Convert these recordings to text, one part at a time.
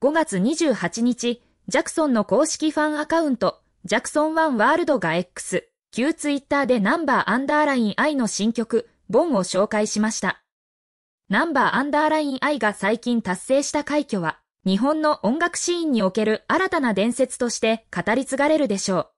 5月28日、ジャクソンの公式ファンアカウント、ジャクソン1ワールドが X、旧ツイッターでナンバーアンダーライン I の新曲、ボンを紹介しました。ナンバーアンダーライン I が最近達成した快挙は、日本の音楽シーンにおける新たな伝説として語り継がれるでしょう。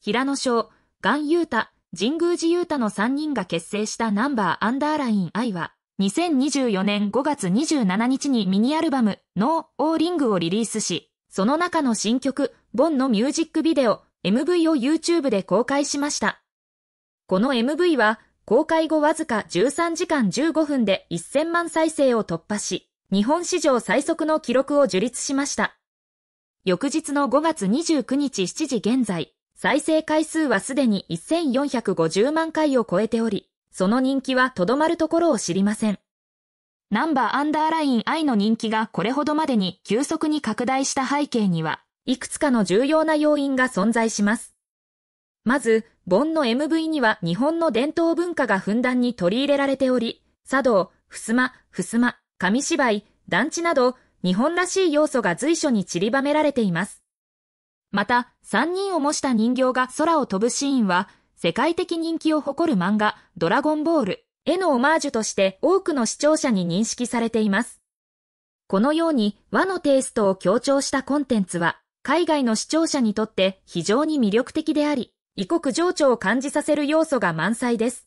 平野翔、ガン・ユータ、神宮寺ユータの3人が結成したナンバーアンダーライン I は、2024年5月27日にミニアルバム No O Ring をリリースし、その中の新曲、ボンのミュージックビデオ、MV を YouTube で公開しました。この MV は、公開後わずか13時間15分で1000万再生を突破し、日本史上最速の記録を樹立しました。翌日の5月29日7時現在、再生回数はすでに1450万回を超えており、その人気はとどまるところを知りません。ナンバーアンダーライン I の人気がこれほどまでに急速に拡大した背景には、いくつかの重要な要因が存在します。まず、ボンの MV には日本の伝統文化がふんだんに取り入れられており、茶道、襖、襖、紙芝居、団地など、日本らしい要素が随所に散りばめられています。また、三人を模した人形が空を飛ぶシーンは、世界的人気を誇る漫画、ドラゴンボールへのオマージュとして多くの視聴者に認識されています。このように和のテイストを強調したコンテンツは、海外の視聴者にとって非常に魅力的であり、異国情緒を感じさせる要素が満載です。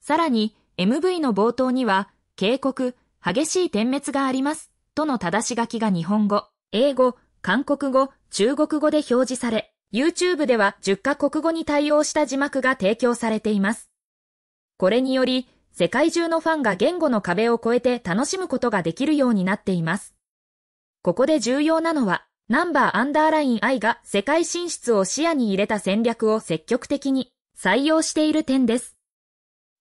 さらに、MV の冒頭には、警告、激しい点滅があります、との正し書きが日本語、英語、韓国語、中国語で表示され、YouTube では10カ国語に対応した字幕が提供されています。これにより、世界中のファンが言語の壁を越えて楽しむことができるようになっています。ここで重要なのは、ナンバーアンダーライン I が世界進出を視野に入れた戦略を積極的に採用している点です。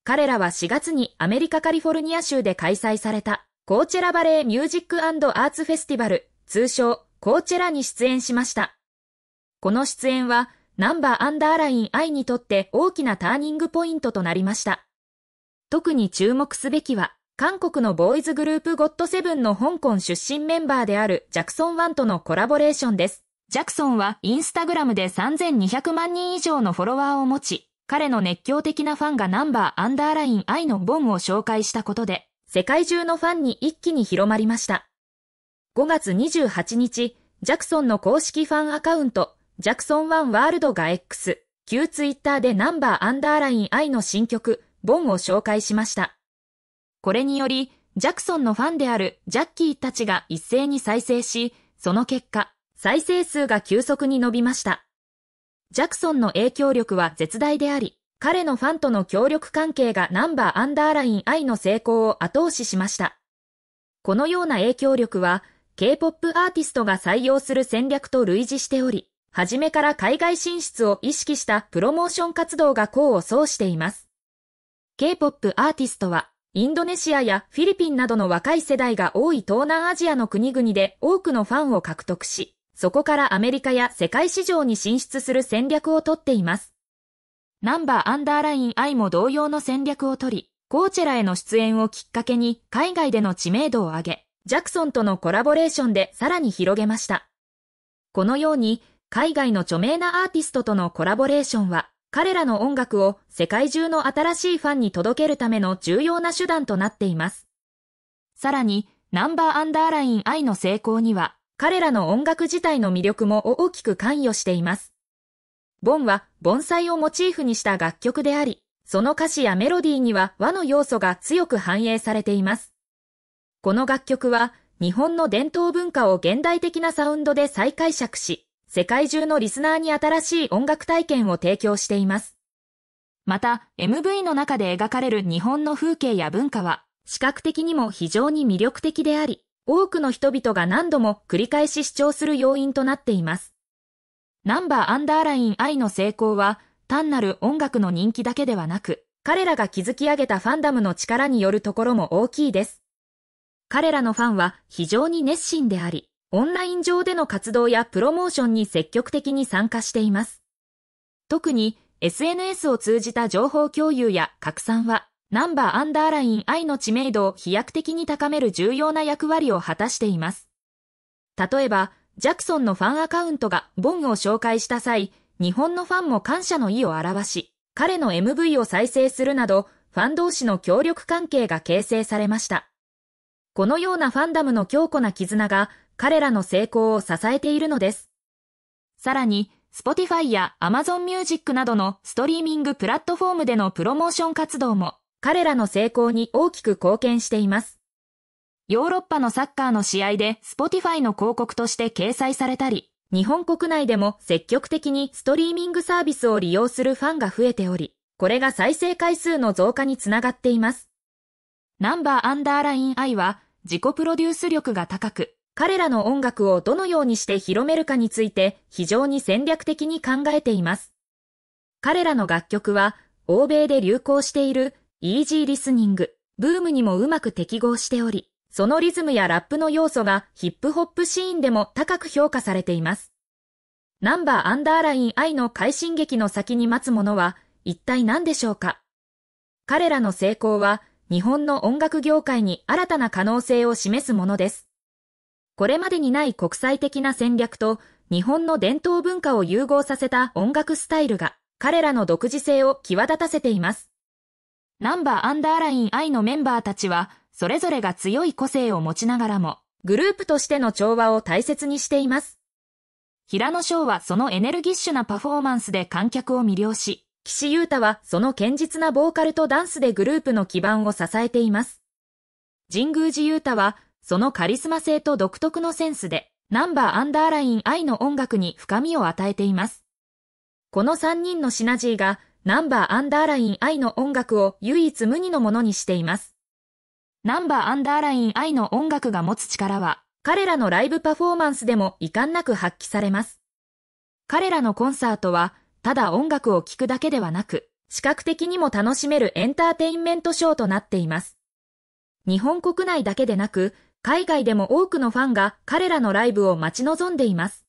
彼らは4月にアメリカカリフォルニア州で開催されたコーチェラバレーミュージックアーツフェスティバル、通称コーチェラに出演しました。この出演は、ナンバーアンダーライン I にとって大きなターニングポイントとなりました。特に注目すべきは、韓国のボーイズグループゴッドセブンの香港出身メンバーであるジャクソン1とのコラボレーションです。ジャクソンはインスタグラムで3200万人以上のフォロワーを持ち、彼の熱狂的なファンがナンバーアンダーライン I のボンを紹介したことで、世界中のファンに一気に広まりました。5月28日、ジャクソンの公式ファンアカウントジャクソン1ワールドが X、旧ツイッターでナンバーアンダーライン I の新曲、ボンを紹介しました。これにより、ジャクソンのファンであるジャッキーたちが一斉に再生し、その結果、再生数が急速に伸びました。ジャクソンの影響力は絶大であり、彼のファンとの協力関係がナンバーアンダーライン I の成功を後押ししました。このような影響力は、K-POP アーティストが採用する戦略と類似しており、初めから海外進出を意識したプロモーション活動が功を奏しています。K-POP アーティストは、インドネシアやフィリピンなどの若い世代が多い東南アジアの国々で多くのファンを獲得し、そこからアメリカや世界市場に進出する戦略をとっています。ナンバーアンダーライン I も同様の戦略をとり、コーチェラへの出演をきっかけに海外での知名度を上げ、ジャクソンとのコラボレーションでさらに広げました。このように、海外の著名なアーティストとのコラボレーションは、彼らの音楽を世界中の新しいファンに届けるための重要な手段となっています。さらに、ナンバーアンダーライン I の成功には、彼らの音楽自体の魅力も大きく関与しています。ボンは盆栽をモチーフにした楽曲であり、その歌詞やメロディーには和の要素が強く反映されています。この楽曲は、日本の伝統文化を現代的なサウンドで再解釈し、世界中のリスナーに新しい音楽体験を提供しています。また、MV の中で描かれる日本の風景や文化は、視覚的にも非常に魅力的であり、多くの人々が何度も繰り返し視聴する要因となっています。ナンバーアンダーライン愛の成功は、単なる音楽の人気だけではなく、彼らが築き上げたファンダムの力によるところも大きいです。彼らのファンは非常に熱心であり、オンライン上での活動やプロモーションに積極的に参加しています。特に SNS を通じた情報共有や拡散は、ナンバーアンダーライン I の知名度を飛躍的に高める重要な役割を果たしています。例えば、ジャクソンのファンアカウントがボンを紹介した際、日本のファンも感謝の意を表し、彼の MV を再生するなど、ファン同士の協力関係が形成されました。このようなファンダムの強固な絆が、彼らの成功を支えているのです。さらに、Spotify や Amazon Music などのストリーミングプラットフォームでのプロモーション活動も彼らの成功に大きく貢献しています。ヨーロッパのサッカーの試合で Spotify の広告として掲載されたり、日本国内でも積極的にストリーミングサービスを利用するファンが増えており、これが再生回数の増加につながっています。ナンバーアンダーライン I は自己プロデュース力が高く、彼らの音楽をどのようにして広めるかについて非常に戦略的に考えています。彼らの楽曲は欧米で流行しているイージーリスニング、ブームにもうまく適合しており、そのリズムやラップの要素がヒップホップシーンでも高く評価されています。ナンバーアンダーライン愛の快進撃の先に待つものは一体何でしょうか彼らの成功は日本の音楽業界に新たな可能性を示すものです。これまでにない国際的な戦略と日本の伝統文化を融合させた音楽スタイルが彼らの独自性を際立たせています。ナンバーアンダーライン I のメンバーたちはそれぞれが強い個性を持ちながらもグループとしての調和を大切にしています。平野翔はそのエネルギッシュなパフォーマンスで観客を魅了し、岸優太はその堅実なボーカルとダンスでグループの基盤を支えています。神宮寺優太はそのカリスマ性と独特のセンスで、ナンバーアンダーライン愛の音楽に深みを与えています。この3人のシナジーが、ナンバーアンダーライン愛の音楽を唯一無二のものにしています。ナンバーアンダーライン愛の音楽が持つ力は、彼らのライブパフォーマンスでも遺憾なく発揮されます。彼らのコンサートは、ただ音楽を聴くだけではなく、視覚的にも楽しめるエンターテインメントショーとなっています。日本国内だけでなく、海外でも多くのファンが彼らのライブを待ち望んでいます。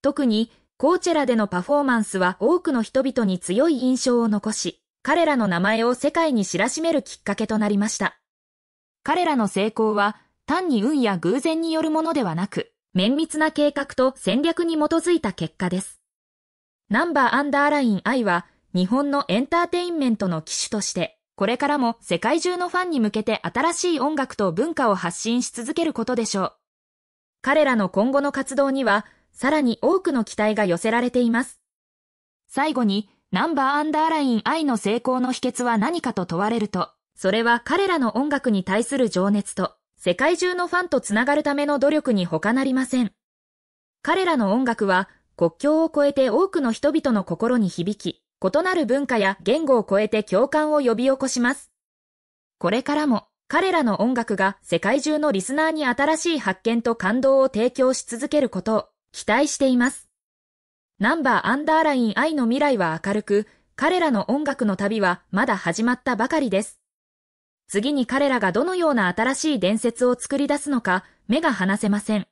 特に、コーチェラでのパフォーマンスは多くの人々に強い印象を残し、彼らの名前を世界に知らしめるきっかけとなりました。彼らの成功は、単に運や偶然によるものではなく、綿密な計画と戦略に基づいた結果です。ナンバーアンダーライン I は、日本のエンターテインメントの機種として、これからも世界中のファンに向けて新しい音楽と文化を発信し続けることでしょう。彼らの今後の活動には、さらに多くの期待が寄せられています。最後に、ナンバーアンダーライン I の成功の秘訣は何かと問われると、それは彼らの音楽に対する情熱と、世界中のファンとつながるための努力に他なりません。彼らの音楽は、国境を越えて多くの人々の心に響き、異なる文化や言語を超えて共感を呼び起こします。これからも彼らの音楽が世界中のリスナーに新しい発見と感動を提供し続けることを期待しています。ナンバーアンダーライン愛の未来は明るく、彼らの音楽の旅はまだ始まったばかりです。次に彼らがどのような新しい伝説を作り出すのか目が離せません。